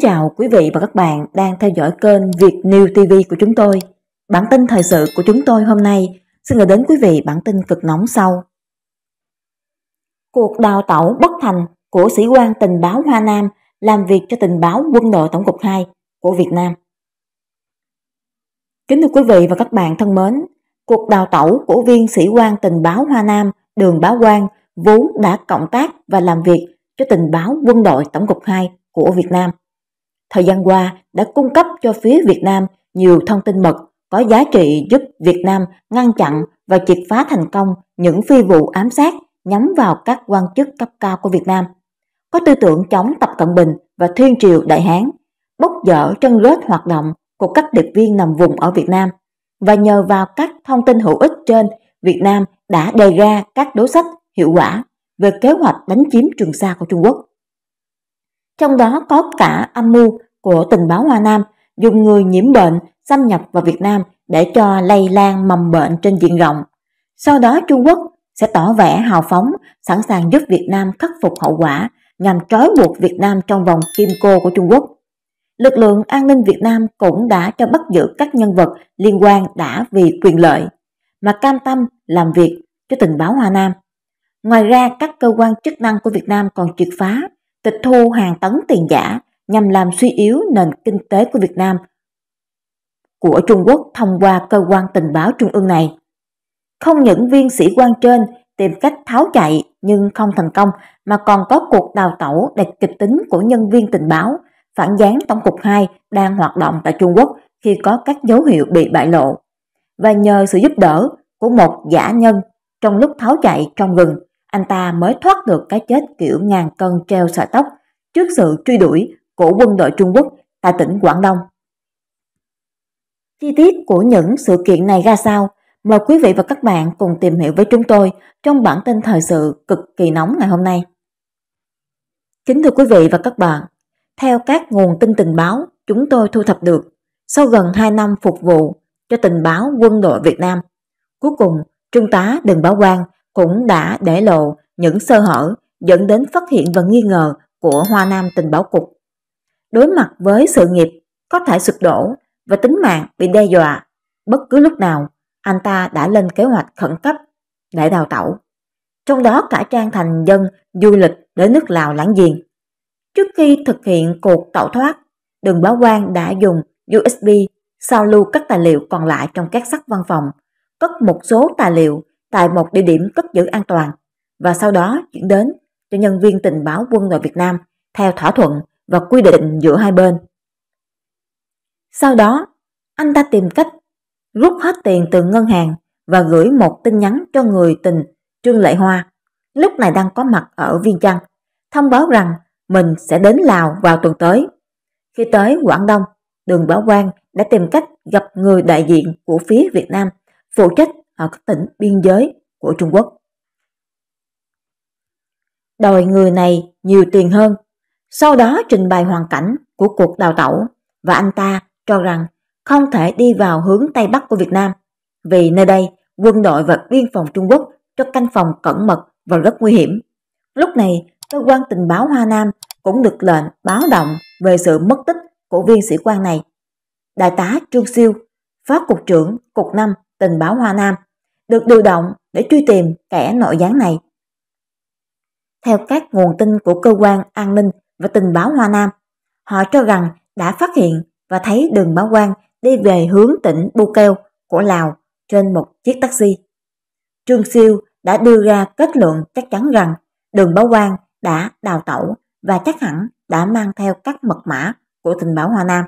chào quý vị và các bạn đang theo dõi kênh Việt New TV của chúng tôi. Bản tin thời sự của chúng tôi hôm nay xin gửi đến quý vị bản tin cực nóng sau. Cuộc đào tẩu bất thành của sĩ quan tình báo Hoa Nam làm việc cho tình báo quân đội Tổng cục 2 của Việt Nam. Kính thưa quý vị và các bạn thân mến, cuộc đào tẩu của viên sĩ quan tình báo Hoa Nam Đường bá Quang vốn đã cộng tác và làm việc cho tình báo quân đội Tổng cục 2 của Việt Nam thời gian qua đã cung cấp cho phía Việt Nam nhiều thông tin mật có giá trị giúp Việt Nam ngăn chặn và triệt phá thành công những phi vụ ám sát nhắm vào các quan chức cấp cao của Việt Nam. Có tư tưởng chống Tập Cận Bình và Thiên Triều Đại Hán, bóc dở chân lết hoạt động của các điệp viên nằm vùng ở Việt Nam. Và nhờ vào các thông tin hữu ích trên, Việt Nam đã đề ra các đối sách hiệu quả về kế hoạch đánh chiếm Trường Sa của Trung Quốc trong đó có cả âm mưu của tình báo Hoa Nam dùng người nhiễm bệnh xâm nhập vào Việt Nam để cho lây lan mầm bệnh trên diện rộng. Sau đó Trung Quốc sẽ tỏ vẻ hào phóng, sẵn sàng giúp Việt Nam khắc phục hậu quả nhằm trói buộc Việt Nam trong vòng kim cô của Trung Quốc. Lực lượng an ninh Việt Nam cũng đã cho bắt giữ các nhân vật liên quan đã vì quyền lợi mà cam tâm làm việc cho tình báo Hoa Nam. Ngoài ra, các cơ quan chức năng của Việt Nam còn triệt phá tịch thu hàng tấn tiền giả nhằm làm suy yếu nền kinh tế của Việt Nam của Trung Quốc thông qua cơ quan tình báo trung ương này. Không những viên sĩ quan trên tìm cách tháo chạy nhưng không thành công mà còn có cuộc đào tẩu đầy kịch tính của nhân viên tình báo phản gián Tổng cục 2 đang hoạt động tại Trung Quốc khi có các dấu hiệu bị bại lộ. Và nhờ sự giúp đỡ của một giả nhân trong lúc tháo chạy trong rừng, anh ta mới thoát được cái chết kiểu ngàn cân treo sợi tóc trước sự truy đuổi của quân đội Trung Quốc tại tỉnh Quảng Đông. Chi tiết của những sự kiện này ra sao? Mời quý vị và các bạn cùng tìm hiểu với chúng tôi trong bản tin thời sự cực kỳ nóng ngày hôm nay. Kính thưa quý vị và các bạn, theo các nguồn tin tình báo chúng tôi thu thập được, sau gần 2 năm phục vụ cho tình báo quân đội Việt Nam, cuối cùng Trung tá Đừng Bảo Quang cũng đã để lộ những sơ hở dẫn đến phát hiện và nghi ngờ của Hoa Nam tình báo cục. Đối mặt với sự nghiệp có thể sụp đổ và tính mạng bị đe dọa, bất cứ lúc nào anh ta đã lên kế hoạch khẩn cấp để đào tẩu. Trong đó cả trang thành dân du lịch đến nước Lào lãng giềng. Trước khi thực hiện cuộc tẩu thoát, đường báo quan đã dùng USB sao lưu các tài liệu còn lại trong các sắc văn phòng, cất một số tài liệu tại một địa điểm cất giữ an toàn và sau đó chuyển đến cho nhân viên tình báo quân đội Việt Nam theo thỏa thuận và quy định giữa hai bên. Sau đó, anh ta tìm cách rút hết tiền từ ngân hàng và gửi một tin nhắn cho người tình Trương Lệ Hoa, lúc này đang có mặt ở Viên Chăn, thông báo rằng mình sẽ đến Lào vào tuần tới. Khi tới Quảng Đông, Đường Bảo Quang đã tìm cách gặp người đại diện của phía Việt Nam phụ trách ở các tỉnh biên giới của Trung Quốc. Đòi người này nhiều tiền hơn, sau đó trình bày hoàn cảnh của cuộc đào tẩu và anh ta cho rằng không thể đi vào hướng Tây Bắc của Việt Nam vì nơi đây quân đội và biên phòng Trung Quốc cho canh phòng cẩn mật và rất nguy hiểm. Lúc này, cơ quan tình báo Hoa Nam cũng được lệnh báo động về sự mất tích của viên sĩ quan này. Đại tá Trương Siêu, Phó Cục trưởng Cục 5 Tình báo Hoa Nam được điều động để truy tìm kẻ nội gián này. Theo các nguồn tin của cơ quan an ninh và tình báo Hoa Nam, họ cho rằng đã phát hiện và thấy đường báo quan đi về hướng tỉnh Keo của Lào trên một chiếc taxi. Trương Siêu đã đưa ra kết luận chắc chắn rằng đường báo quan đã đào tẩu và chắc hẳn đã mang theo các mật mã của tình báo Hoa Nam.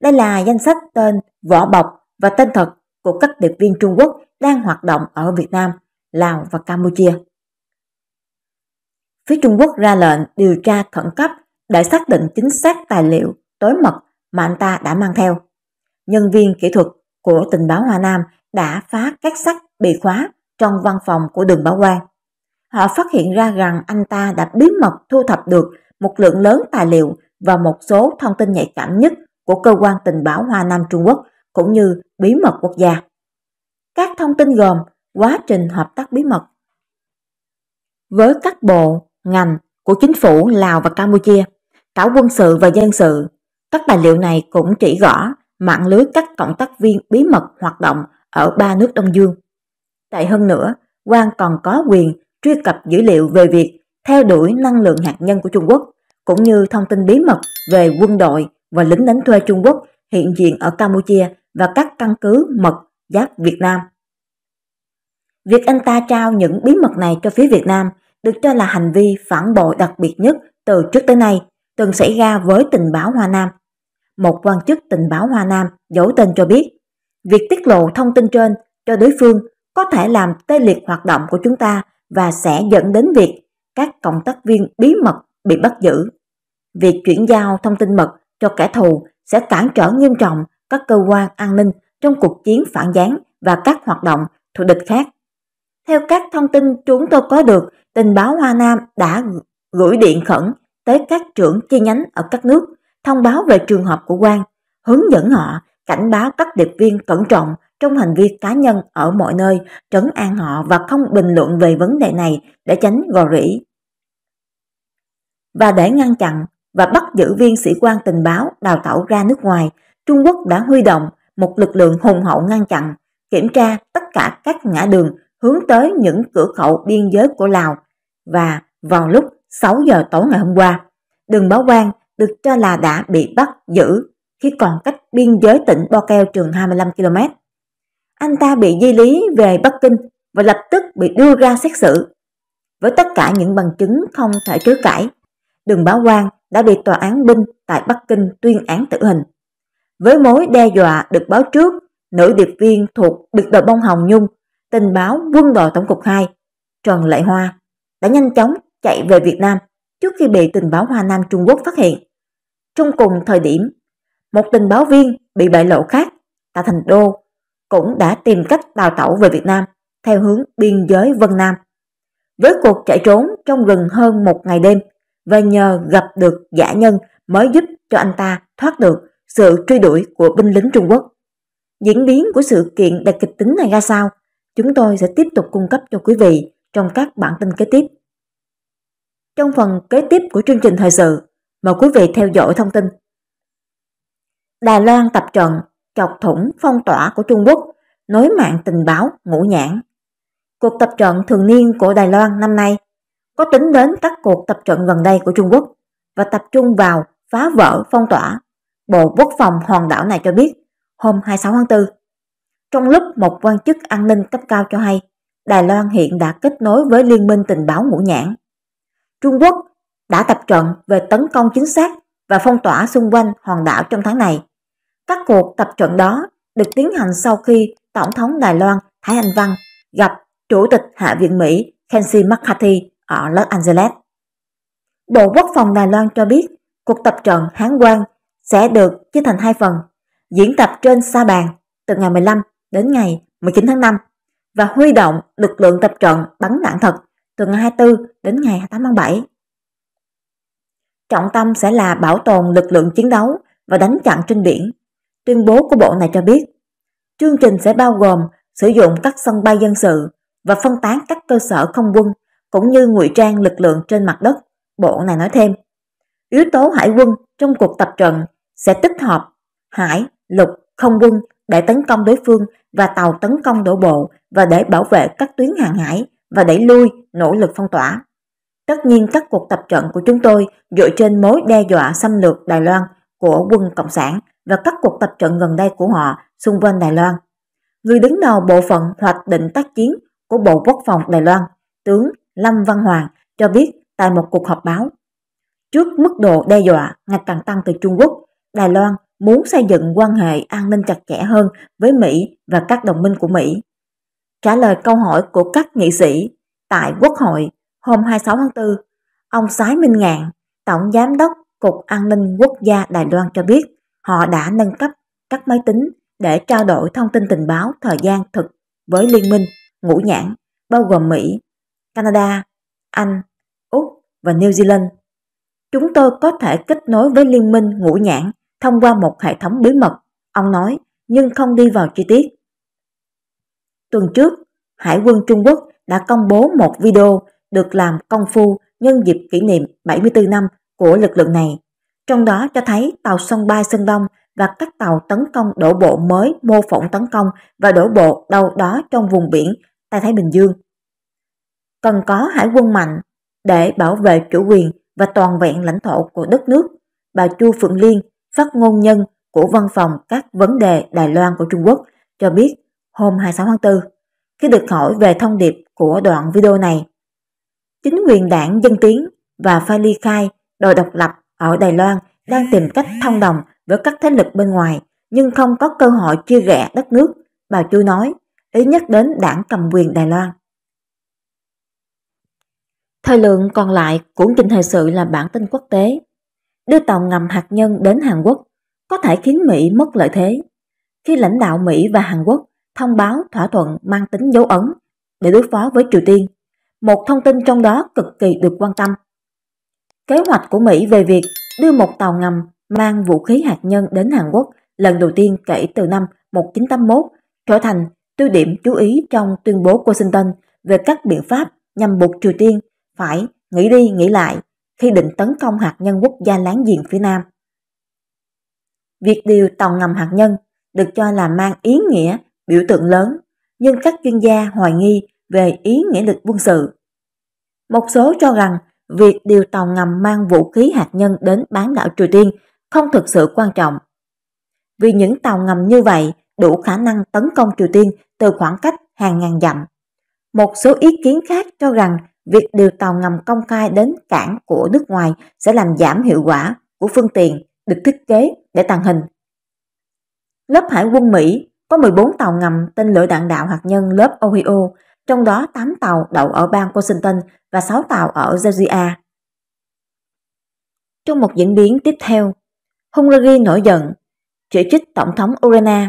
Đây là danh sách tên, vỏ bọc và tên thật của các điệp viên Trung Quốc đang hoạt động ở Việt Nam, Lào và Campuchia. Phía Trung Quốc ra lệnh điều tra khẩn cấp để xác định chính xác tài liệu tối mật mà anh ta đã mang theo. Nhân viên kỹ thuật của tình báo Hoa Nam đã phá các sắt bị khóa trong văn phòng của đường bảo quan. Họ phát hiện ra rằng anh ta đã bí mật thu thập được một lượng lớn tài liệu và một số thông tin nhạy cảm nhất của cơ quan tình báo Hoa Nam Trung Quốc cũng như bí mật quốc gia. Các thông tin gồm quá trình hợp tác bí mật với các bộ, ngành của chính phủ Lào và Campuchia, cả quân sự và dân sự. Các tài liệu này cũng chỉ rõ mạng lưới các cộng tác viên bí mật hoạt động ở ba nước Đông Dương. Tệ hơn nữa, quan còn có quyền truy cập dữ liệu về việc theo đuổi năng lượng hạt nhân của Trung Quốc, cũng như thông tin bí mật về quân đội và lính đánh thuê Trung Quốc hiện diện ở Campuchia và các căn cứ mật giáp Việt Nam. Việc anh ta trao những bí mật này cho phía Việt Nam được cho là hành vi phản bội đặc biệt nhất từ trước tới nay từng xảy ra với tình báo Hoa Nam. Một quan chức tình báo Hoa Nam giấu tên cho biết, việc tiết lộ thông tin trên cho đối phương có thể làm tê liệt hoạt động của chúng ta và sẽ dẫn đến việc các cộng tác viên bí mật bị bắt giữ. Việc chuyển giao thông tin mật cho kẻ thù sẽ cản trở nghiêm trọng các cơ quan an ninh trong cuộc chiến phản gián và các hoạt động thù địch khác. Theo các thông tin chúng tôi có được, tình báo Hoa Nam đã gửi điện khẩn tới các trưởng chi nhánh ở các nước, thông báo về trường hợp của quan, hướng dẫn họ cảnh báo các điệp viên cẩn trọng trong hành vi cá nhân ở mọi nơi, trấn an họ và không bình luận về vấn đề này để tránh gò rỉ. Và để ngăn chặn và bắt giữ viên sĩ quan tình báo đào tẩu ra nước ngoài, Trung Quốc đã huy động một lực lượng hùng hậu ngăn chặn, kiểm tra tất cả các ngã đường hướng tới những cửa khẩu biên giới của Lào. Và vào lúc 6 giờ tối ngày hôm qua, đường báo quan được cho là đã bị bắt giữ khi còn cách biên giới tỉnh Bo Keo trường 25 km. Anh ta bị di lý về Bắc Kinh và lập tức bị đưa ra xét xử. Với tất cả những bằng chứng không thể chối cãi, đường báo quan đã bị tòa án binh tại Bắc Kinh tuyên án tử hình. Với mối đe dọa được báo trước, nữ điệp viên thuộc biệt đội bông Hồng Nhung tình báo quân đội Tổng cục 2, Trần Lệ Hoa, đã nhanh chóng chạy về Việt Nam trước khi bị tình báo Hoa Nam Trung Quốc phát hiện. Trong cùng thời điểm, một tình báo viên bị bại lộ khác tại thành đô cũng đã tìm cách đào tẩu về Việt Nam theo hướng biên giới Vân Nam. Với cuộc chạy trốn trong gần hơn một ngày đêm và nhờ gặp được giả nhân mới giúp cho anh ta thoát được sự truy đuổi của binh lính Trung Quốc. Diễn biến của sự kiện đặc kịch tính này ra sao, chúng tôi sẽ tiếp tục cung cấp cho quý vị trong các bản tin kế tiếp. Trong phần kế tiếp của chương trình thời sự, mời quý vị theo dõi thông tin. Đài Loan tập trận chọc thủng phong tỏa của Trung Quốc, nối mạng tình báo ngũ nhãn. Cuộc tập trận thường niên của Đài Loan năm nay có tính đến các cuộc tập trận gần đây của Trung Quốc và tập trung vào phá vỡ phong tỏa Bộ Quốc phòng hòn đảo này cho biết, hôm 26 tháng 4, trong lúc một quan chức an ninh cấp cao cho hay, Đài Loan hiện đã kết nối với Liên minh tình báo ngũ nhãn. Trung Quốc đã tập trận về tấn công chính xác và phong tỏa xung quanh hòn đảo trong tháng này. Các cuộc tập trận đó được tiến hành sau khi Tổng thống Đài Loan Thái Anh Văn gặp Chủ tịch Hạ viện Mỹ Kenzie McCarthy ở Los Angeles. Bộ Quốc phòng Đài Loan cho biết cuộc tập trận Hán Quang sẽ được chia thành hai phần, diễn tập trên sa bàn từ ngày 15 đến ngày 19 tháng 5 và huy động lực lượng tập trận bắn đạn thật từ ngày 24 đến ngày 28 tháng 7. Trọng tâm sẽ là bảo tồn lực lượng chiến đấu và đánh chặn trên biển. Tuyên bố của bộ này cho biết, chương trình sẽ bao gồm sử dụng các sân bay dân sự và phân tán các cơ sở không quân cũng như ngụy trang lực lượng trên mặt đất, bộ này nói thêm. Yếu tố hải quân trong cuộc tập trận sẽ tích hợp hải, lục, không quân để tấn công đối phương và tàu tấn công đổ bộ và để bảo vệ các tuyến hàng hải và đẩy lui nỗ lực phong tỏa. Tất nhiên các cuộc tập trận của chúng tôi dựa trên mối đe dọa xâm lược Đài Loan của quân Cộng sản và các cuộc tập trận gần đây của họ xung quanh Đài Loan. Người đứng đầu bộ phận hoạch định tác chiến của Bộ Quốc phòng Đài Loan, tướng Lâm Văn Hoàng cho biết tại một cuộc họp báo. Trước mức độ đe dọa ngày càng tăng từ Trung Quốc, Đài Loan muốn xây dựng quan hệ an ninh chặt chẽ hơn với Mỹ và các đồng minh của Mỹ. Trả lời câu hỏi của các nghị sĩ tại Quốc hội hôm 26 tháng 4, ông Sái Minh Ngạn, Tổng Giám đốc Cục An ninh Quốc gia Đài Loan cho biết họ đã nâng cấp các máy tính để trao đổi thông tin tình báo thời gian thực với liên minh ngũ nhãn bao gồm Mỹ, Canada, Anh, Úc và New Zealand. Chúng tôi có thể kết nối với liên minh ngũ nhãn thông qua một hệ thống bí mật, ông nói, nhưng không đi vào chi tiết. Tuần trước, Hải quân Trung Quốc đã công bố một video được làm công phu nhân dịp kỷ niệm 74 năm của lực lượng này. Trong đó cho thấy tàu sân bay Sơn Đông và các tàu tấn công đổ bộ mới mô phỏng tấn công và đổ bộ đâu đó trong vùng biển Tây Thái Bình Dương. Cần có hải quân mạnh để bảo vệ chủ quyền và toàn vẹn lãnh thổ của đất nước, bà Chu Phượng Liên phát ngôn nhân của Văn phòng các vấn đề Đài Loan của Trung Quốc cho biết hôm 26 tháng 4, khi được hỏi về thông điệp của đoạn video này. Chính quyền đảng Dân Tiến và phe ly khai đòi độc lập ở Đài Loan đang tìm cách thông đồng với các thế lực bên ngoài nhưng không có cơ hội chia rẽ đất nước, bà Chu nói, ý nhắc đến đảng cầm quyền Đài Loan. Thời lượng còn lại của chương trình thời sự là bản tin quốc tế đưa tàu ngầm hạt nhân đến Hàn Quốc, có thể khiến Mỹ mất lợi thế. Khi lãnh đạo Mỹ và Hàn Quốc thông báo thỏa thuận mang tính dấu ấn để đối phó với Triều Tiên, một thông tin trong đó cực kỳ được quan tâm. Kế hoạch của Mỹ về việc đưa một tàu ngầm mang vũ khí hạt nhân đến Hàn Quốc lần đầu tiên kể từ năm 1981 trở thành tiêu điểm chú ý trong tuyên bố Washington về các biện pháp nhằm buộc Triều Tiên phải nghĩ đi nghĩ lại khi định tấn công hạt nhân quốc gia láng giềng phía Nam. Việc điều tàu ngầm hạt nhân được cho là mang ý nghĩa biểu tượng lớn, nhưng các chuyên gia hoài nghi về ý nghĩa lịch quân sự. Một số cho rằng việc điều tàu ngầm mang vũ khí hạt nhân đến bán đảo Triều Tiên không thực sự quan trọng. Vì những tàu ngầm như vậy đủ khả năng tấn công Triều Tiên từ khoảng cách hàng ngàn dặm. Một số ý kiến khác cho rằng việc điều tàu ngầm công khai đến cảng của nước ngoài sẽ làm giảm hiệu quả của phương tiện được thiết kế để tàng hình. Lớp Hải quân Mỹ có 14 tàu ngầm tên lửa đạn đạo hạt nhân lớp Ohio, trong đó 8 tàu đậu ở bang Washington và 6 tàu ở Georgia. Trong một diễn biến tiếp theo, Hungary nổi giận, chỉ trích Tổng thống Urena.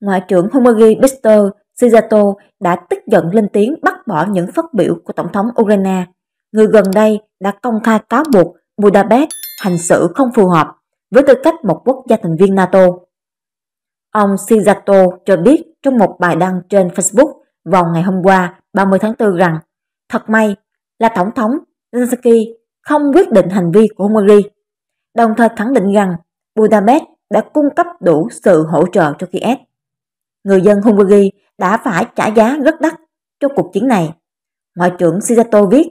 Ngoại trưởng Hungary Viktor Suzato đã tức giận lên tiếng bác bỏ những phát biểu của Tổng thống Ukraine, người gần đây đã công khai cáo buộc Budapest hành xử không phù hợp với tư cách một quốc gia thành viên NATO. Ông Suzato cho biết trong một bài đăng trên Facebook vào ngày hôm qua 30 tháng 4 rằng thật may là Tổng thống Zelensky không quyết định hành vi của Hungary, đồng thời khẳng định rằng Budapest đã cung cấp đủ sự hỗ trợ cho Kiev người dân Hungary đã phải trả giá rất đắt cho cuộc chiến này. Ngoại trưởng Sigato viết,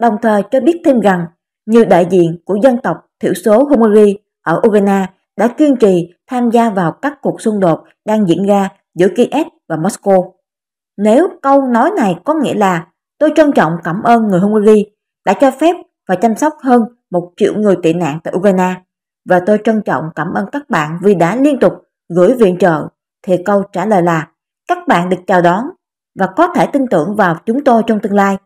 đồng thời cho biết thêm rằng như đại diện của dân tộc thiểu số Hungary ở Ukraine đã kiên trì tham gia vào các cuộc xung đột đang diễn ra giữa Kiev và Moscow. Nếu câu nói này có nghĩa là tôi trân trọng cảm ơn người Hungary đã cho phép và chăm sóc hơn một triệu người tị nạn tại Ukraine và tôi trân trọng cảm ơn các bạn vì đã liên tục gửi viện trợ thì câu trả lời là các bạn được chào đón và có thể tin tưởng vào chúng tôi trong tương lai.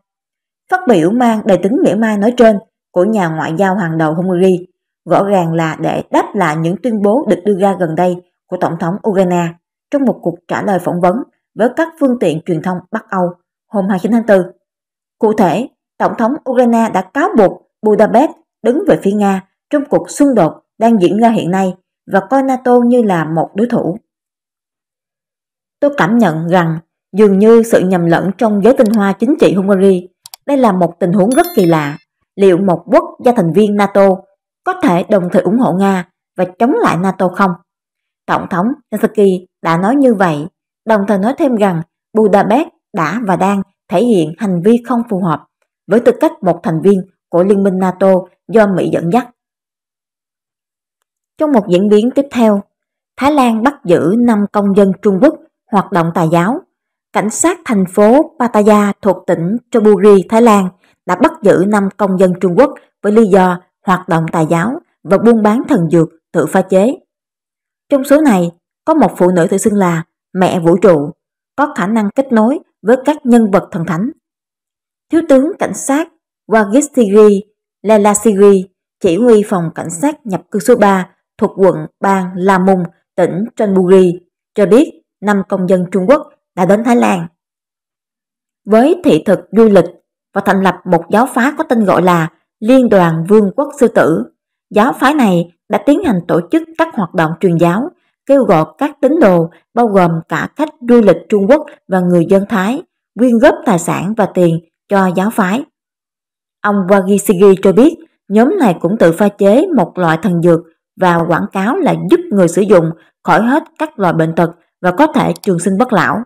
Phát biểu mang đầy tính mỉa mai nói trên của nhà ngoại giao hàng đầu Hungary rõ ràng là để đáp lại những tuyên bố được đưa ra gần đây của Tổng thống Ukraine trong một cuộc trả lời phỏng vấn với các phương tiện truyền thông Bắc Âu hôm 29 tháng 4. Cụ thể, Tổng thống Ukraine đã cáo buộc Budapest đứng về phía Nga trong cuộc xung đột đang diễn ra hiện nay và coi NATO như là một đối thủ. Tôi cảm nhận rằng dường như sự nhầm lẫn trong giới tinh hoa chính trị Hungary, đây là một tình huống rất kỳ lạ. Liệu một quốc gia thành viên NATO có thể đồng thời ủng hộ Nga và chống lại NATO không? Tổng thống Zelensky đã nói như vậy, đồng thời nói thêm rằng Budapest đã và đang thể hiện hành vi không phù hợp với tư cách một thành viên của Liên minh NATO do Mỹ dẫn dắt. Trong một diễn biến tiếp theo, Thái Lan bắt giữ 5 công dân Trung Quốc hoạt động tà giáo. Cảnh sát thành phố Pattaya thuộc tỉnh Chonburi, Thái Lan đã bắt giữ 5 công dân Trung Quốc với lý do hoạt động tà giáo và buôn bán thần dược tự pha chế. Trong số này, có một phụ nữ tự xưng là mẹ vũ trụ, có khả năng kết nối với các nhân vật thần thánh. Thiếu tướng cảnh sát Wagistiri Lelasiri, chỉ huy phòng cảnh sát nhập cư số 3 thuộc quận bang lamung tỉnh Chonburi, cho biết năm công dân Trung Quốc đã đến Thái Lan. Với thị thực du lịch và thành lập một giáo phái có tên gọi là Liên đoàn Vương quốc Sư Tử, giáo phái này đã tiến hành tổ chức các hoạt động truyền giáo, kêu gọi các tín đồ bao gồm cả khách du lịch Trung Quốc và người dân Thái quyên góp tài sản và tiền cho giáo phái. Ông Wagisigi cho biết nhóm này cũng tự pha chế một loại thần dược và quảng cáo là giúp người sử dụng khỏi hết các loại bệnh tật và có thể trường sinh bất lão.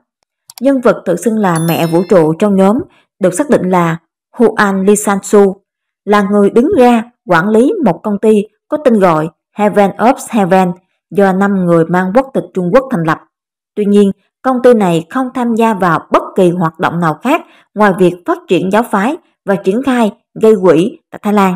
Nhân vật tự xưng là mẹ vũ trụ trong nhóm được xác định là Huan li San Su, là người đứng ra quản lý một công ty có tên gọi Heaven of Heaven do 5 người mang quốc tịch Trung Quốc thành lập. Tuy nhiên, công ty này không tham gia vào bất kỳ hoạt động nào khác ngoài việc phát triển giáo phái và triển khai gây quỹ tại Thái Lan.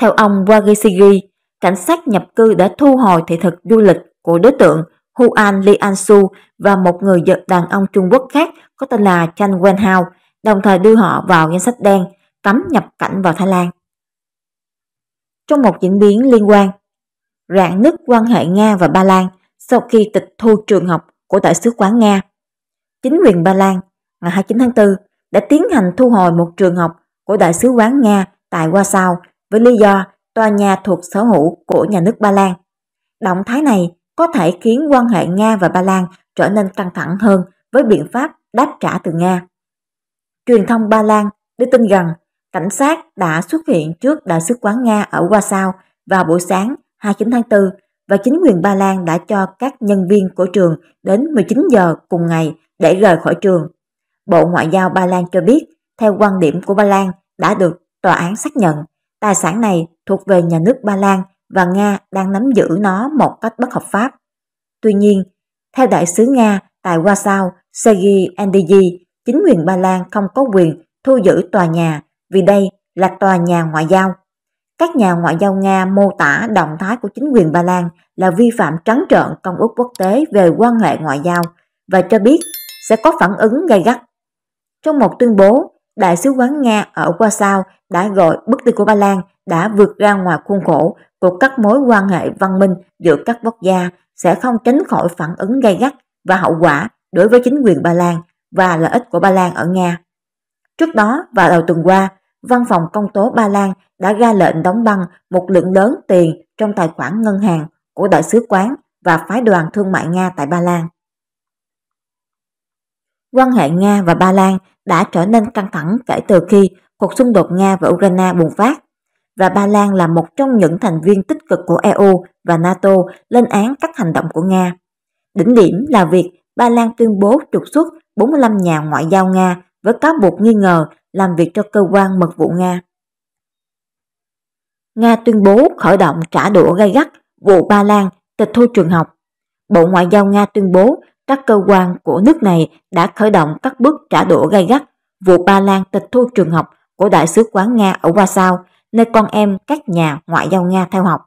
Theo ông Wagishigi, cảnh sát nhập cư đã thu hồi thị thực du lịch của đối tượng Huan Li Ansu và một người đàn ông Trung Quốc khác có tên là Chan Wenhao, đồng thời đưa họ vào danh sách đen, cấm nhập cảnh vào Thái Lan. Trong một diễn biến liên quan, rạn nứt quan hệ Nga và Ba Lan sau khi tịch thu trường học của Đại sứ quán Nga. Chính quyền Ba Lan ngày 29 tháng 4 đã tiến hành thu hồi một trường học của Đại sứ quán Nga tại Warsaw với lý do tòa nhà thuộc sở hữu của nhà nước Ba Lan. Động thái này có thể khiến quan hệ Nga và Ba Lan trở nên căng thẳng hơn với biện pháp đáp trả từ Nga. Truyền thông Ba Lan đưa tin rằng cảnh sát đã xuất hiện trước Đại sứ quán Nga ở Warsaw vào buổi sáng 29 tháng 4 và chính quyền Ba Lan đã cho các nhân viên của trường đến 19 giờ cùng ngày để rời khỏi trường. Bộ Ngoại giao Ba Lan cho biết, theo quan điểm của Ba Lan đã được tòa án xác nhận, tài sản này thuộc về nhà nước Ba Lan và Nga đang nắm giữ nó một cách bất hợp pháp. Tuy nhiên, theo đại sứ Nga tại Warsaw, Sergei Andigi, chính quyền Ba Lan không có quyền thu giữ tòa nhà vì đây là tòa nhà ngoại giao. Các nhà ngoại giao Nga mô tả động thái của chính quyền Ba Lan là vi phạm trắng trợn công ước quốc tế về quan hệ ngoại giao và cho biết sẽ có phản ứng gay gắt. Trong một tuyên bố, Đại sứ quán Nga ở Warsaw đã gọi bức thư của Ba Lan đã vượt ra ngoài khuôn khổ của các mối quan hệ văn minh giữa các quốc gia sẽ không tránh khỏi phản ứng gay gắt và hậu quả đối với chính quyền Ba Lan và lợi ích của Ba Lan ở Nga. Trước đó, và đầu tuần qua, Văn phòng Công tố Ba Lan đã ra lệnh đóng băng một lượng lớn tiền trong tài khoản ngân hàng của Đại sứ quán và Phái đoàn Thương mại Nga tại Ba Lan. Quan hệ Nga và Ba Lan đã trở nên căng thẳng kể từ khi cuộc xung đột Nga và Ukraine bùng phát và Ba Lan là một trong những thành viên tích cực của EU và NATO lên án các hành động của Nga. Đỉnh điểm là việc Ba Lan tuyên bố trục xuất 45 nhà ngoại giao Nga với cáo buộc nghi ngờ làm việc cho cơ quan mật vụ Nga. Nga tuyên bố khởi động trả đũa gay gắt vụ Ba Lan tịch thu trường học. Bộ Ngoại giao Nga tuyên bố các cơ quan của nước này đã khởi động các bước trả đũa gay gắt vụ Ba Lan tịch thu trường học của Đại sứ quán Nga ở Warsaw nơi con em các nhà ngoại giao Nga theo học.